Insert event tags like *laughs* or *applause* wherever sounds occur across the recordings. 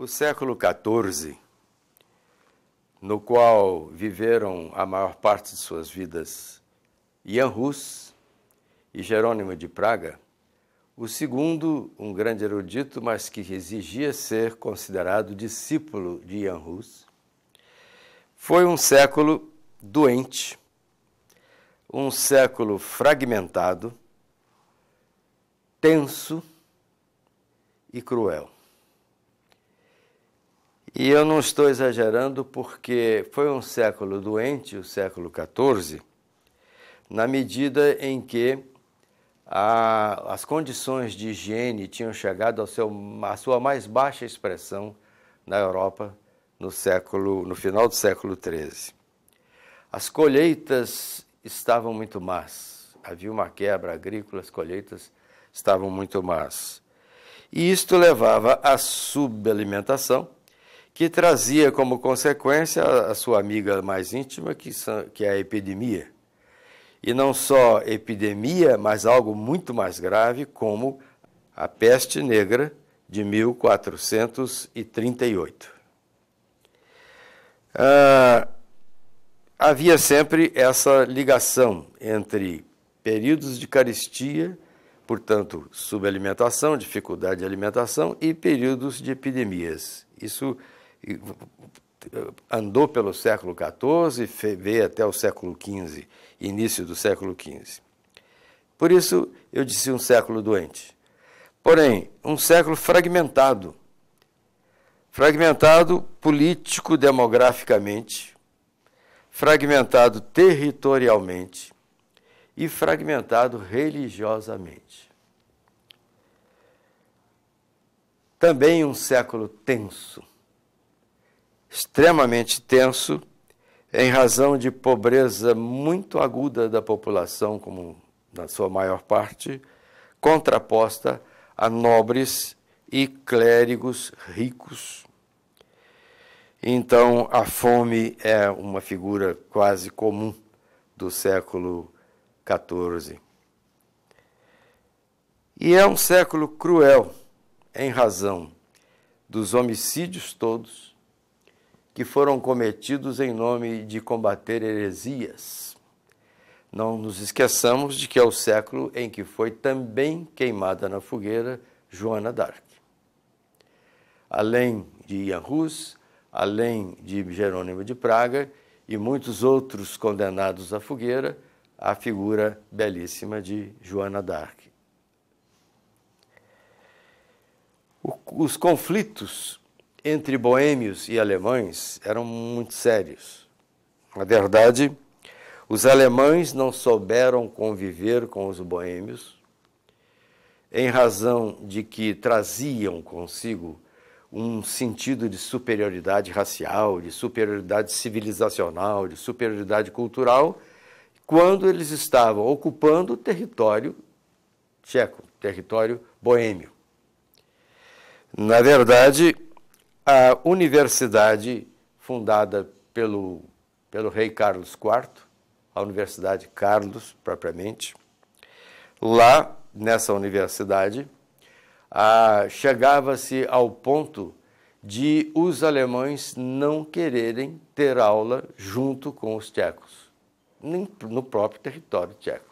O século XIV, no qual viveram a maior parte de suas vidas Jan Hus e Jerônimo de Praga, o segundo, um grande erudito, mas que exigia ser considerado discípulo de Jan Hus, foi um século doente, um século fragmentado, tenso e cruel. E eu não estou exagerando porque foi um século doente, o século XIV, na medida em que a, as condições de higiene tinham chegado ao seu, à sua mais baixa expressão na Europa no, século, no final do século XIII. As colheitas estavam muito más, havia uma quebra agrícola, as colheitas estavam muito más. E isto levava à subalimentação que trazia como consequência a sua amiga mais íntima, que, que é a epidemia. E não só epidemia, mas algo muito mais grave, como a peste negra de 1438. Ah, havia sempre essa ligação entre períodos de caristia, portanto, subalimentação, dificuldade de alimentação, e períodos de epidemias. Isso andou pelo século XIV, veio até o século XV, início do século XV. Por isso, eu disse um século doente. Porém, um século fragmentado. Fragmentado político-demograficamente, fragmentado territorialmente e fragmentado religiosamente. Também um século tenso extremamente tenso, em razão de pobreza muito aguda da população, como na sua maior parte, contraposta a nobres e clérigos ricos. Então, a fome é uma figura quase comum do século XIV. E é um século cruel em razão dos homicídios todos, que foram cometidos em nome de combater heresias. Não nos esqueçamos de que é o século em que foi também queimada na fogueira Joana d'Arc. Além de Ian Hus, além de Jerônimo de Praga e muitos outros condenados à fogueira, a figura belíssima de Joana d'Arc. Os conflitos entre boêmios e alemães eram muito sérios. Na verdade, os alemães não souberam conviver com os boêmios, em razão de que traziam consigo um sentido de superioridade racial, de superioridade civilizacional, de superioridade cultural, quando eles estavam ocupando o território tcheco, território boêmio. Na verdade, a universidade fundada pelo, pelo rei Carlos IV, a Universidade Carlos, propriamente. Lá, nessa universidade, ah, chegava-se ao ponto de os alemães não quererem ter aula junto com os tchecos, no próprio território tcheco.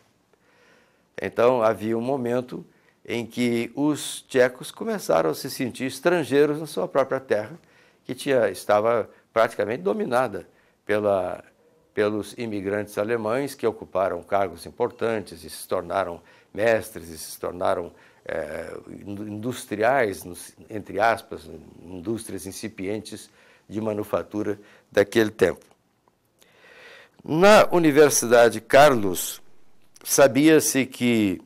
Então, havia um momento em que os tchecos começaram a se sentir estrangeiros na sua própria terra, que tinha, estava praticamente dominada pela, pelos imigrantes alemães que ocuparam cargos importantes e se tornaram mestres e se tornaram é, industriais, entre aspas, indústrias incipientes de manufatura daquele tempo. Na Universidade Carlos, sabia-se que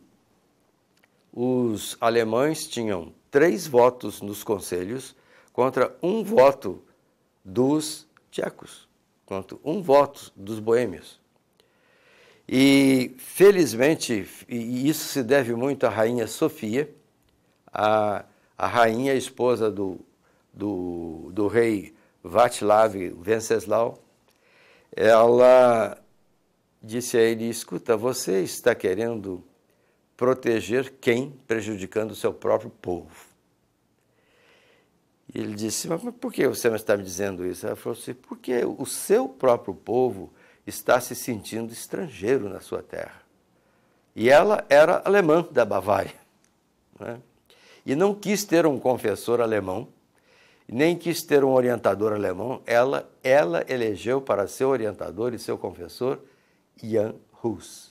os alemães tinham três votos nos conselhos contra um voto dos tchecos, contra um voto dos boêmios. E, felizmente, e isso se deve muito à rainha Sofia, a, a rainha esposa do, do, do rei Václav Venceslau, ela disse a ele: Escuta, você está querendo proteger quem? Prejudicando o seu próprio povo. E ele disse, mas por que você está me dizendo isso? Ela falou assim, porque o seu próprio povo está se sentindo estrangeiro na sua terra. E ela era alemã da Bavária. Né? E não quis ter um confessor alemão, nem quis ter um orientador alemão. Ela, ela elegeu para seu orientador e seu confessor Jan Hus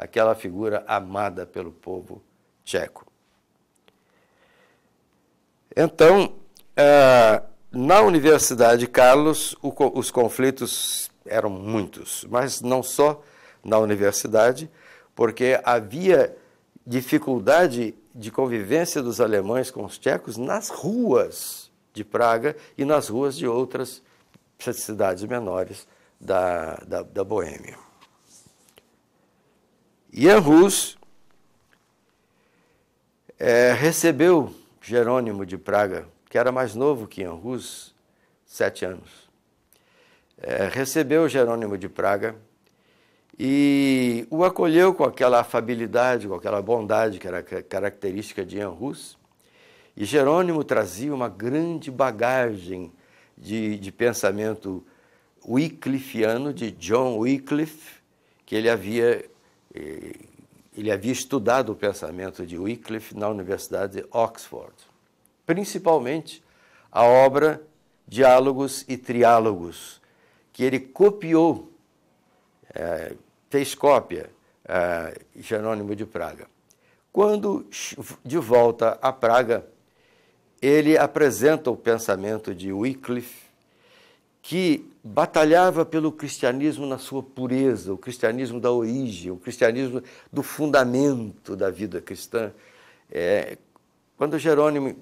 aquela figura amada pelo povo tcheco. Então, eh, na Universidade Carlos, os conflitos eram muitos, mas não só na universidade, porque havia dificuldade de convivência dos alemães com os tchecos nas ruas de Praga e nas ruas de outras cidades menores da, da, da Boêmia. Ianrus é, recebeu Jerônimo de Praga, que era mais novo que Ianrus, sete anos. É, recebeu Jerônimo de Praga e o acolheu com aquela afabilidade, com aquela bondade que era característica de Ianrus. E Jerônimo trazia uma grande bagagem de, de pensamento wyclifiano, de John Wycliffe, que ele havia ele havia estudado o pensamento de Wycliffe na Universidade de Oxford, principalmente a obra Diálogos e Triálogos, que ele copiou, é, fez cópia, é, Jerônimo de Praga. Quando, de volta a Praga, ele apresenta o pensamento de Wycliffe que batalhava pelo cristianismo na sua pureza, o cristianismo da origem, o cristianismo do fundamento da vida cristã. É, quando Jerônimo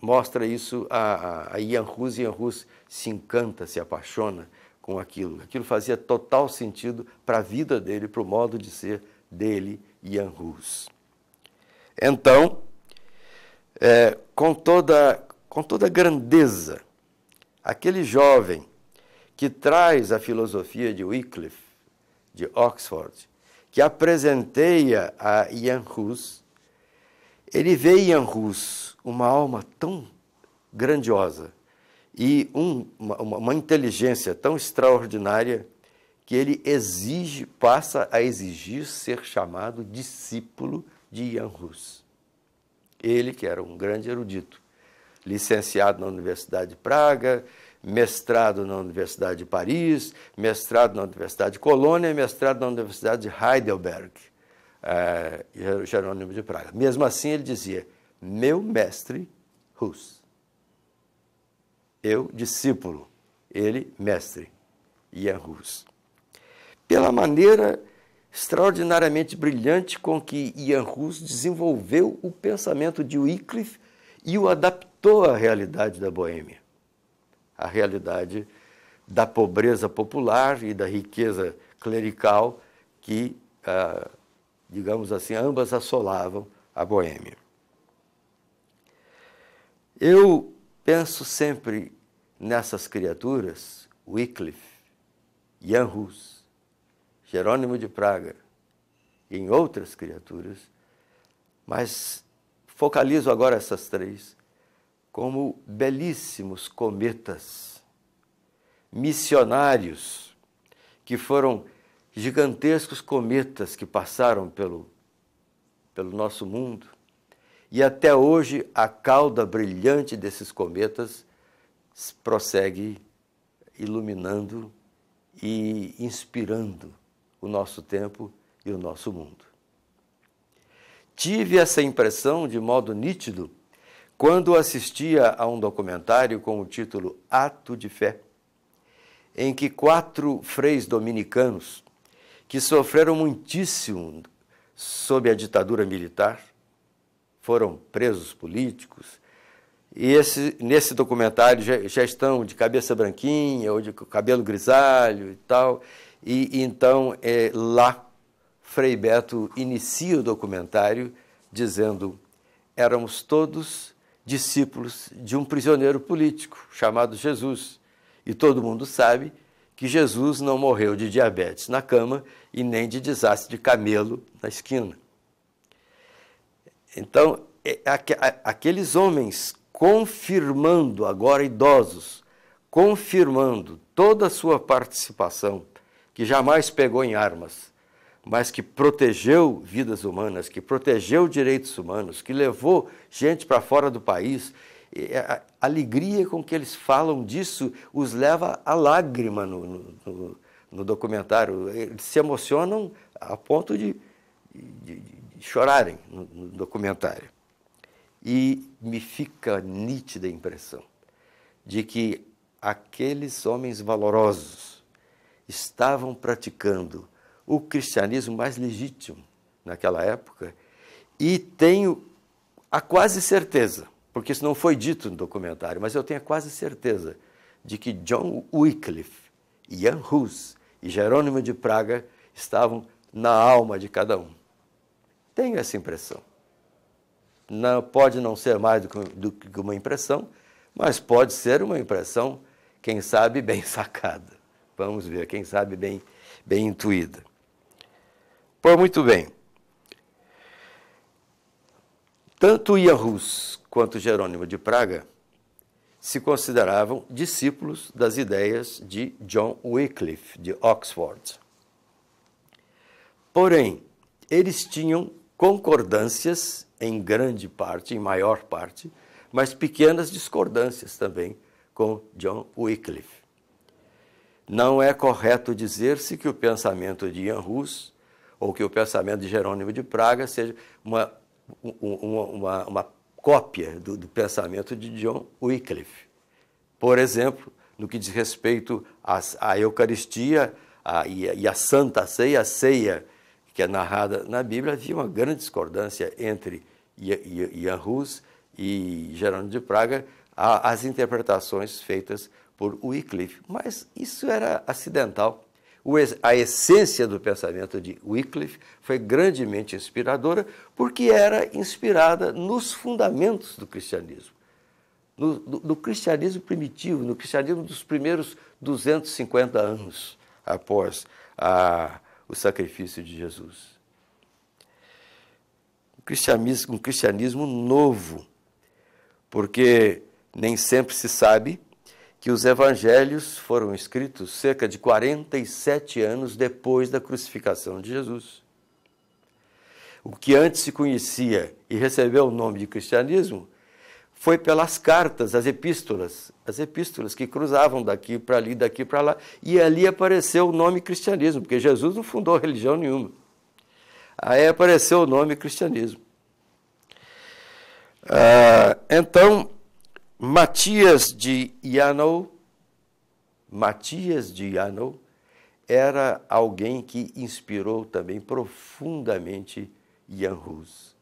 mostra isso a, a Ian Rus, Ian Rus se encanta, se apaixona com aquilo. Aquilo fazia total sentido para a vida dele, para o modo de ser dele, Ian Rus. Então, é, com, toda, com toda grandeza Aquele jovem que traz a filosofia de Wycliffe, de Oxford, que apresenteia a Ian Hus, ele vê em Ian Hus uma alma tão grandiosa e um, uma, uma inteligência tão extraordinária que ele exige, passa a exigir ser chamado discípulo de Ian Hus. Ele que era um grande erudito licenciado na Universidade de Praga, mestrado na Universidade de Paris, mestrado na Universidade de Colônia e mestrado na Universidade de Heidelberg, é, Jerônimo de Praga. Mesmo assim, ele dizia, meu mestre Hus, eu discípulo, ele mestre, Ian Hus. Pela maneira extraordinariamente brilhante com que Ian Hus desenvolveu o pensamento de Wycliffe e o adaptou à realidade da Boêmia, à realidade da pobreza popular e da riqueza clerical que, ah, digamos assim, ambas assolavam a Boêmia. Eu penso sempre nessas criaturas, Wycliffe, Jan Hus, Jerônimo de Praga, em outras criaturas, mas Focalizo agora essas três como belíssimos cometas, missionários, que foram gigantescos cometas que passaram pelo, pelo nosso mundo. E até hoje a cauda brilhante desses cometas prossegue iluminando e inspirando o nosso tempo e o nosso mundo. Tive essa impressão de modo nítido quando assistia a um documentário com o título Ato de Fé, em que quatro freis dominicanos, que sofreram muitíssimo sob a ditadura militar, foram presos políticos, e esse, nesse documentário já, já, estão de cabeça branquinha ou de cabelo grisalho e tal. E, e então é, lá Frei Beto inicia o documentário dizendo: éramos todos discípulos de um prisioneiro político chamado Jesus. E todo mundo sabe que Jesus não morreu de diabetes na cama e nem de desastre de camelo na esquina. Então, é, aqueles homens confirmando, agora idosos, confirmando toda a sua participação, que jamais pegou em armas, mas que protegeu vidas humanas, que protegeu direitos humanos, que levou gente para fora do país. A alegria com que eles falam disso os leva à lágrima no, no, no documentário. Eles se emocionam a ponto de, de, de chorarem no, no documentário. E me fica nítida a impressão de que aqueles homens valorosos estavam praticando o cristianismo mais legítimo naquela época e tenho a quase certeza, porque isso não foi dito no documentário, mas eu tenho a quase certeza de que John Wycliffe, Ian Hus e Jerônimo de Praga estavam na alma de cada um. Tenho essa impressão. Não, pode não ser mais do que, do que uma impressão, mas pode ser uma impressão, quem sabe, bem *laughs* sacada. Vamos ver, quem sabe, bem, bem intuída. Pois muito bem. Tanto Ian Hus quanto Jerônimo de Praga se consideravam discípulos das ideias de John Wycliffe, de Oxford. Porém, eles tinham concordâncias, em grande parte, em maior parte, mas pequenas discordâncias também com John Wycliffe. Não é correto dizer-se que o pensamento de Ian Hus ou que o pensamento de Jerônimo de Praga seja uma, uma, uma, uma cópia do, do, pensamento de John Wycliffe. Por exemplo, no que diz respeito à, à Eucaristia à, e, à, e à Santa Ceia, a ceia que é narrada na Bíblia, havia uma grande discordância entre Ian Hus e Jerônimo de Praga às interpretações feitas por Wycliffe. Mas isso era acidental a essência do pensamento de Wycliffe foi grandemente inspiradora, porque era inspirada nos fundamentos do cristianismo, no, cristianismo primitivo, no cristianismo dos primeiros 250 anos após a, o sacrifício de Jesus. Um cristianismo, um cristianismo novo, porque nem sempre se sabe que os evangelhos foram escritos cerca de 47 anos depois da crucificação de Jesus. O que antes se conhecia e recebeu o nome de cristianismo foi pelas cartas, as epístolas, as epístolas que cruzavam daqui para ali, daqui para lá, e ali apareceu o nome cristianismo, porque Jesus não fundou religião nenhuma. Aí apareceu o nome cristianismo. Ah, então, Matias de Yanou, Matias de Yanou, era alguém que inspirou também profundamente Jan Hus.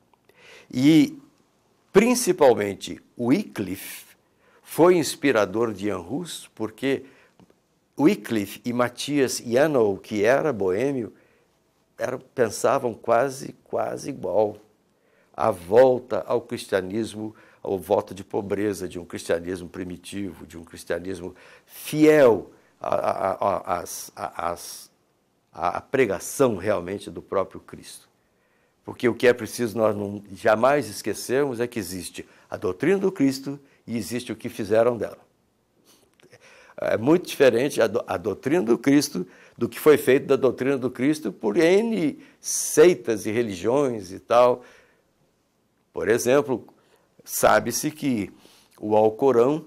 E principalmente Wycliffe foi inspirador de Jan Hus porque Wycliffe e Matias Yanou, que era boêmio, era, pensavam quase quase igual a volta ao cristianismo o voto de pobreza, de um cristianismo primitivo, de um cristianismo fiel à, à pregação realmente do próprio Cristo. Porque o que é preciso nós não, jamais esquecermos é que existe a doutrina do Cristo e existe o que fizeram dela. É muito diferente a, do, a doutrina do Cristo do que foi feito da doutrina do Cristo por N seitas e religiões e tal. Por exemplo, Sabe-se que o Alcorão,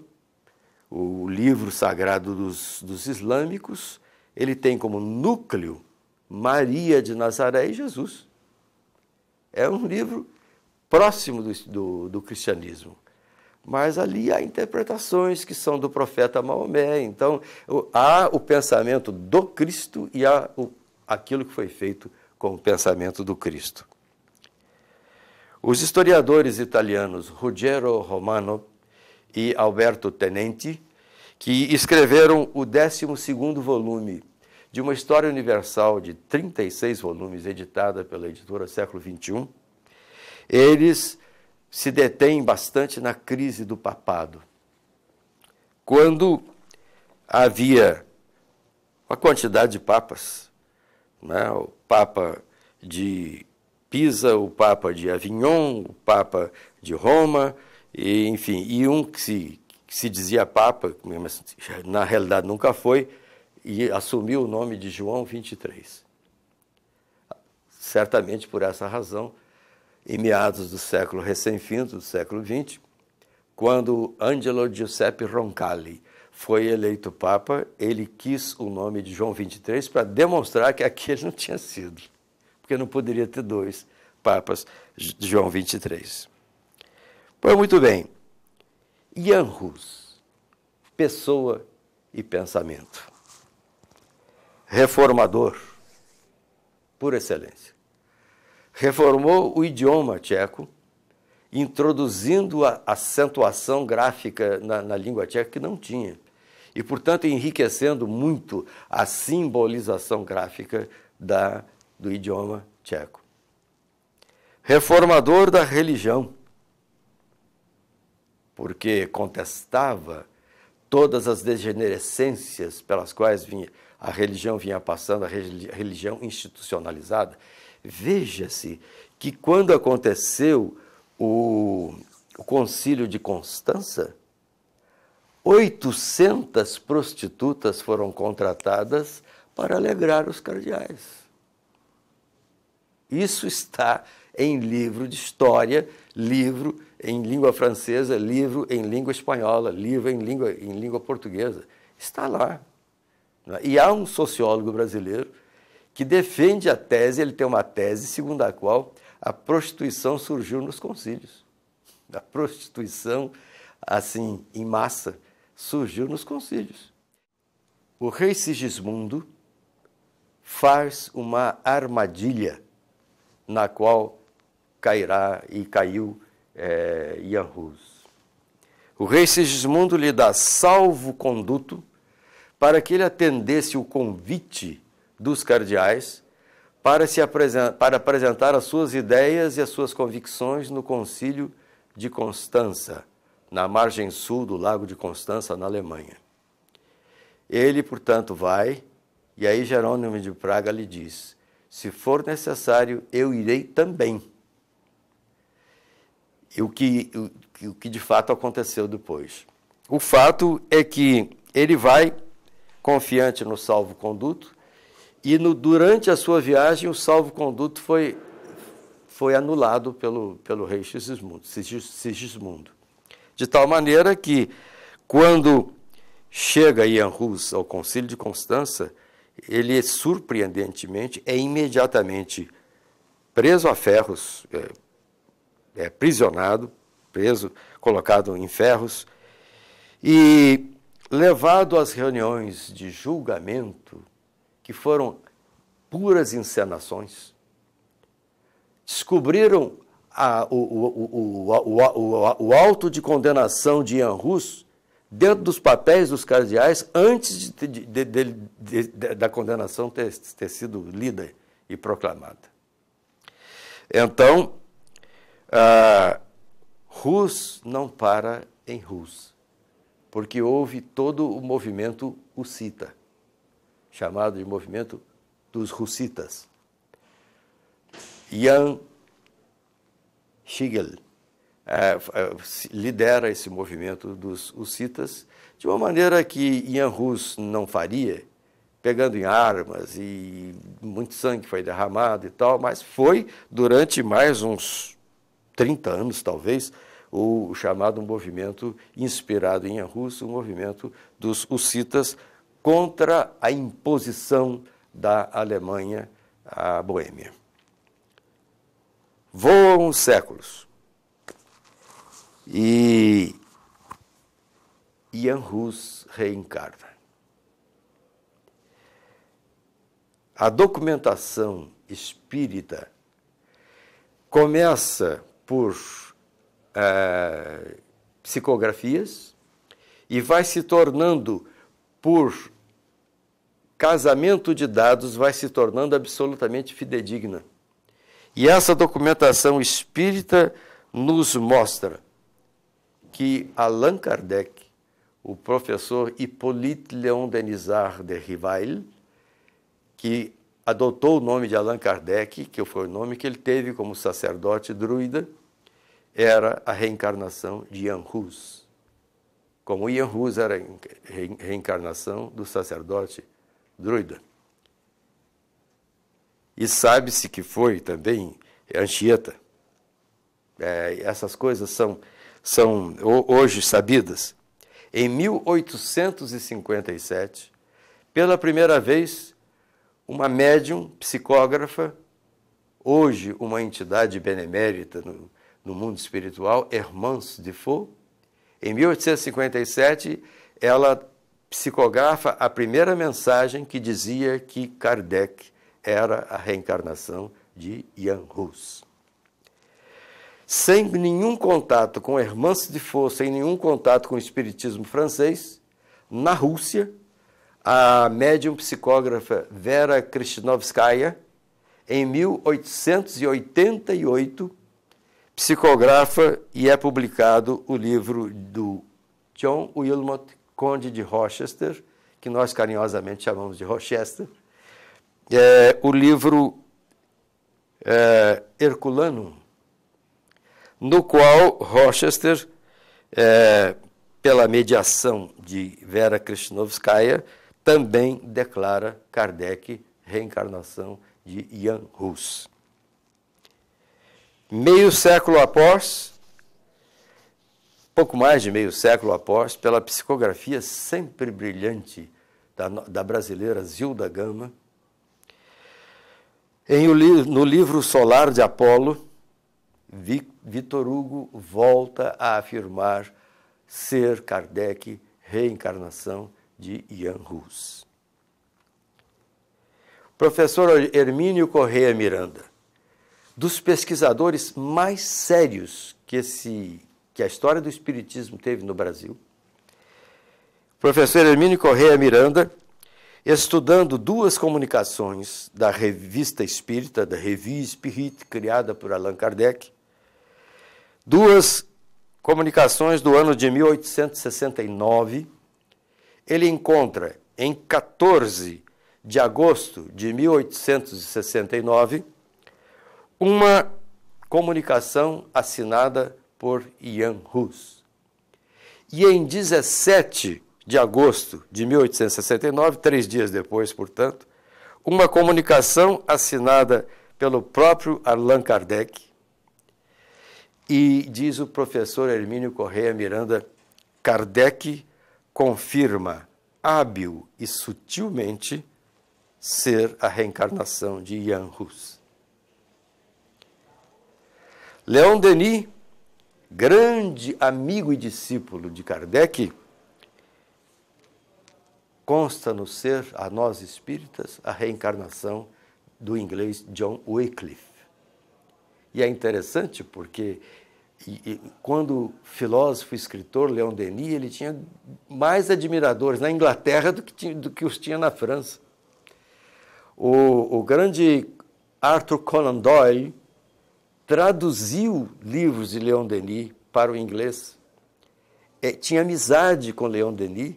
o livro sagrado dos, dos islâmicos, ele tem como núcleo Maria de Nazaré e Jesus. É um livro próximo do, do, do cristianismo. Mas ali há interpretações que são do profeta Maomé. Então, há o pensamento do Cristo e há o, aquilo que foi feito com o pensamento do Cristo. Os historiadores italianos Ruggero Romano e Alberto Tenenti, que escreveram o 12 volume de uma história universal de 36 volumes, editada pela editora Século XXI, eles se detêm bastante na crise do papado. Quando havia uma quantidade de papas, né? o Papa de Pisa, o Papa de Avignon, o Papa de Roma, e, enfim, e um que se, que se dizia Papa, mas na realidade nunca foi, e assumiu o nome de João 23. Certamente por essa razão, em meados do século recém findo do século XX, quando Angelo Giuseppe Roncalli foi eleito Papa, ele quis o nome de João 23 para demonstrar que aquele não tinha sido porque não poderia ter dois papas, João 23. Pois muito bem, Ian Hus, pessoa e pensamento. Reformador, por excelência. Reformou o idioma tcheco, introduzindo a acentuação gráfica na, na língua tcheca que não tinha e, portanto, enriquecendo muito a simbolização gráfica da do idioma tcheco. Reformador da religião, porque contestava todas as degenerescências pelas quais vinha, a religião vinha passando, a religião institucionalizada. Veja-se que quando aconteceu o, o concílio de Constança, 800 prostitutas foram contratadas para alegrar os cardeais. Isso está em livro de história, livro em língua francesa, livro em língua espanhola, livro em língua, em língua portuguesa. Está lá. É? E há um sociólogo brasileiro que defende a tese, ele tem uma tese segundo a qual a prostituição surgiu nos concílios. A prostituição, assim, em massa, surgiu nos concílios. O rei Sigismundo faz uma armadilha na qual cairá e caiu é, Ian Hus. O rei Sigismundo lhe dá salvo conduto para que ele atendesse o convite dos cardeais para, se apresentar, para apresentar as suas ideias e as suas convicções no concílio de Constança, na margem sul do lago de Constança, na Alemanha. Ele, portanto, vai, e aí Jerônimo de Praga lhe diz: se for necessário, eu irei também. E o que, o, o que de fato aconteceu depois. O fato é que ele vai confiante no salvo-conduto e no, durante a sua viagem o salvo-conduto foi, foi anulado pelo, pelo rei Sigismundo, Sigismundo. De tal maneira que, quando chega Ian rus ao concílio de Constança, ele surpreendentemente é imediatamente preso a ferros, é, é prisionado, preso, colocado em ferros e levado às reuniões de julgamento que foram puras encenações. Descobriram a, o, o, o, o, o, o, o de condenação de Ian Russo dentro dos papéis dos cardeais antes de, de, de, da condenação ter, ter sido lida e proclamada. Então, ah, Rus não para em Rus, porque houve todo o movimento hussita, chamado de movimento dos Hussitas. Jan Schigel, é, é lidera esse movimento dos hussitas de uma maneira que Ian Rus não faria, pegando em armas e muito sangue foi derramado e tal, mas foi durante mais uns 30 anos, talvez, o chamado movimento inspirado em Rus, o movimento dos hussitas contra a imposição da Alemanha à Boêmia. Voam séculos. E Ian Hus reencarna. A documentação espírita começa por eh, psicografias e vai se tornando por casamento de dados vai se tornando absolutamente fidedigna. E essa documentação espírita nos mostra que Allan Kardec, o professor Hippolyte Leon Denisard de Rivail, que adotou o nome de Allan Kardec, que foi o nome que ele teve como sacerdote druida, era a reencarnação de Ian Hus. Como Ian Hus era a reencarnação do sacerdote druida. E sabe-se que foi também Anchieta. É, essas coisas são são hoje sabidas, em 1857, pela primeira vez, uma médium psicógrafa, hoje uma entidade benemérita no, no mundo espiritual, Hermans de Faux, em 1857, ela psicografa a primeira mensagem que dizia que Kardec era a reencarnação de Jan Hus sem nenhum contato com Hermance de Força, sem nenhum contato com o espiritismo francês, na Rússia, a médium psicógrafa Vera Kristinovskaya, em 1888, psicografa e é publicado o livro do John Wilmot, Conde de Rochester, que nós carinhosamente chamamos de Rochester, é, o livro é, Herculano no qual Rochester, é, pela mediação de Vera Krishnovskaya, também declara Kardec reencarnação de Jan Hus. Meio século após, pouco mais de meio século após, pela psicografia sempre brilhante da, da brasileira Zilda Gama, em, no livro Solar de Apolo, Vitor Hugo volta a afirmar ser Kardec reencarnação de Ian Hus. Professor Hermínio Correia Miranda, dos pesquisadores mais sérios que, esse, que a história do Espiritismo teve no Brasil, professor Hermínio Correia Miranda, estudando duas comunicações da revista espírita, da Revue Espírita, criada por Allan Kardec, duas comunicações do ano de 1869, ele encontra em 14 de agosto de 1869 uma comunicação assinada por Ian Hus. E em 17 de agosto de 1869, três dias depois, portanto, uma comunicação assinada pelo próprio Allan Kardec e diz o professor Hermínio Correia Miranda, Kardec confirma hábil e sutilmente ser a reencarnação de Ian Hus. Leon Denis, grande amigo e discípulo de Kardec, consta no ser a nós espíritas a reencarnação do inglês John Wycliffe. E é interessante porque e, e, quando filósofo, escritor Leon Denis, ele tinha mais admiradores na Inglaterra do que, tinha, do que os tinha na França. O, o grande Arthur Conan Doyle traduziu livros de Leon Denis para o inglês. É, tinha amizade com Leon Denis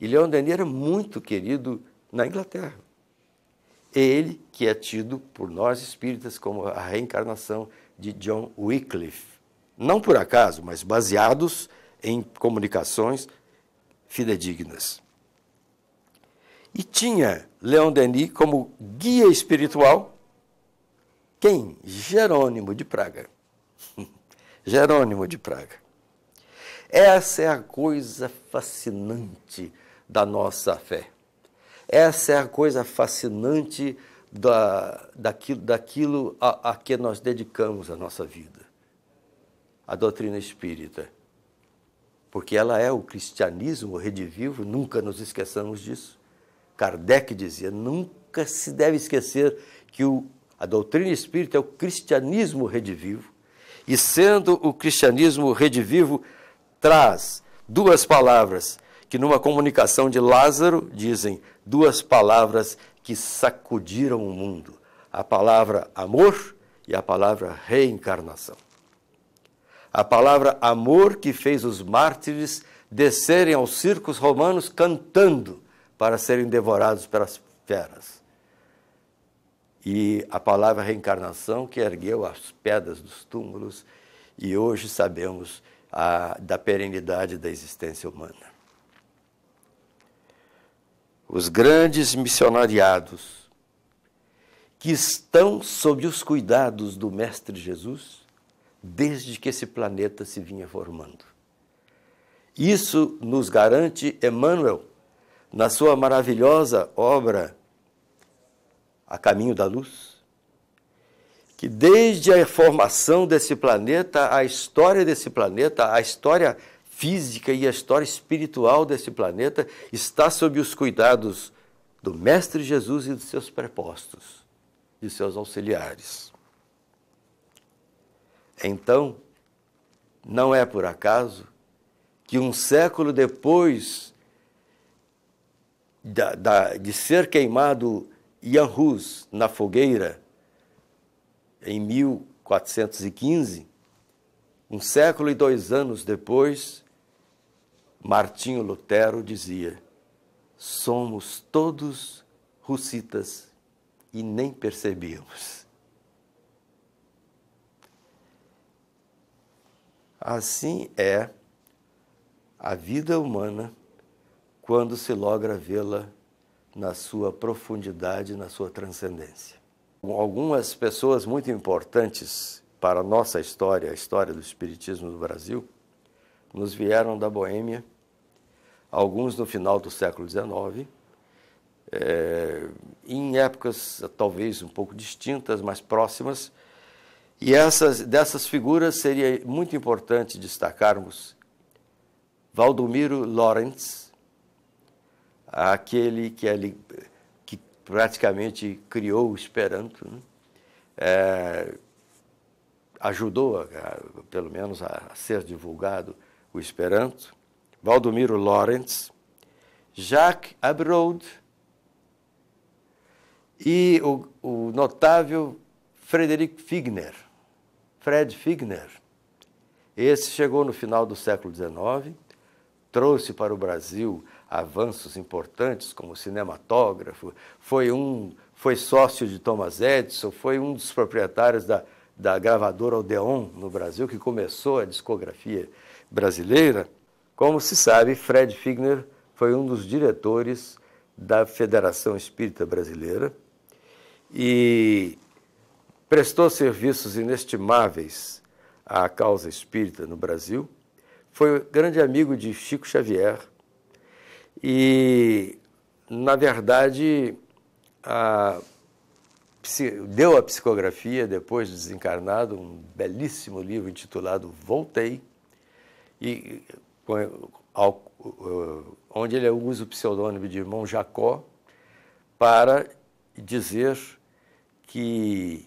e Leon Denis era muito querido na Inglaterra. Ele que é tido por nós espíritas como a reencarnação de John Wycliffe. Não por acaso, mas baseados em comunicações fidedignas. E tinha Leon Denis como guia espiritual quem? Jerônimo de Praga. *laughs* Jerônimo de Praga. Essa é a coisa fascinante da nossa fé. Essa é a coisa fascinante da, daquilo, daquilo a, a que nós dedicamos a nossa vida, a doutrina espírita. Porque ela é o cristianismo redivivo, nunca nos esqueçamos disso. Kardec dizia: nunca se deve esquecer que o, a doutrina espírita é o cristianismo redivivo, e sendo o cristianismo redivivo, traz duas palavras: que numa comunicação de Lázaro dizem duas palavras que sacudiram o mundo: a palavra amor e a palavra reencarnação. A palavra amor que fez os mártires descerem aos circos romanos cantando para serem devorados pelas feras. E a palavra reencarnação que ergueu as pedras dos túmulos e hoje sabemos a, da perenidade da existência humana os grandes missionariados que estão sob os cuidados do Mestre Jesus desde que esse planeta se vinha formando. Isso nos garante Emmanuel na sua maravilhosa obra A Caminho da Luz, que desde a formação desse planeta, a história desse planeta, a história física e a história espiritual desse planeta está sob os cuidados do Mestre Jesus e dos seus prepostos, de seus auxiliares. Então, não é por acaso que um século depois da, da, de ser queimado Ian Hus na fogueira, em 1415, um século e dois anos depois, Martinho Lutero dizia: somos todos russitas e nem percebíamos. Assim é a vida humana quando se logra vê-la na sua profundidade, na sua transcendência. Algumas pessoas muito importantes para a nossa história, a história do Espiritismo do Brasil, nos vieram da Boêmia alguns no final do século XIX, é, eh, em épocas eh, talvez um pouco distintas, mas próximas. E essas, dessas figuras seria muito importante destacarmos Valdomiro Lawrence, aquele que, ele que praticamente criou o Esperanto, né? é, ajudou, a, pelo menos, a ser divulgado o Esperanto. Valdomiro Lawrence, Jacques Abroad e o, o notável Frederick Figner, Fred Figner. Esse chegou no final do século XIX, trouxe para o Brasil avanços importantes como cinematógrafo, foi um foi sócio de Thomas Edison, foi um dos proprietários da, da gravadora Odeon no Brasil, que começou a discografia brasileira. Como se sabe, Fred Figner foi um dos diretores da Federação Espírita Brasileira e prestou serviços inestimáveis à causa espírita no Brasil. Foi grande amigo de Chico Xavier e, na verdade, a, deu a psicografia depois de desencarnado um belíssimo livro intitulado Voltei e eh, onde ele usa o pseudônimo de irmão Jacó para dizer que,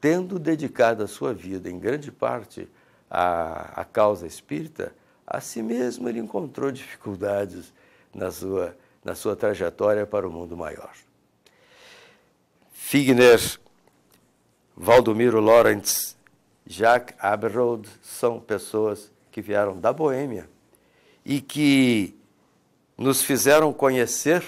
tendo dedicado a sua vida em grande parte à, à causa espírita, a si mesmo ele encontrou dificuldades na sua, na sua trajetória para o mundo maior. Figner, Valdomiro Lawrence, Jacques Aberrode são pessoas que vieram da Boêmia e que nos fizeram conhecer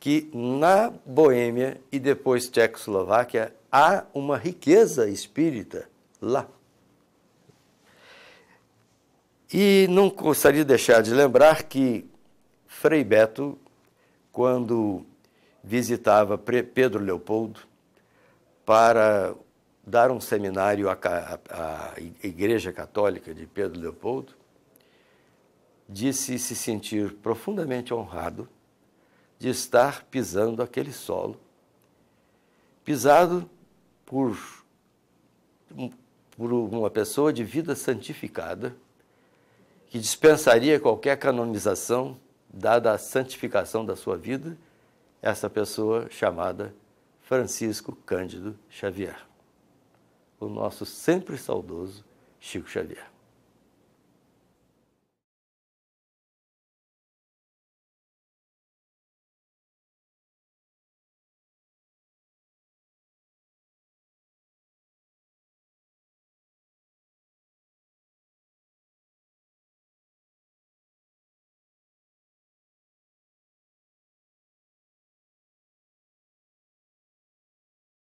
que na Boêmia e depois Tchecoslováquia há uma riqueza espírita lá. E não gostaria de deixar de lembrar que Frei Beto, quando visitava Pedro Leopoldo para dar um seminário à, à, à Igreja Católica de Pedro Leopoldo, disse se sentir profundamente honrado de estar pisando aquele solo, pisado por, por uma pessoa de vida santificada, que dispensaria qualquer canonização, dada a santificação da sua vida, essa pessoa chamada Francisco Cândido Xavier o nosso sempre saudoso Chico Xavier.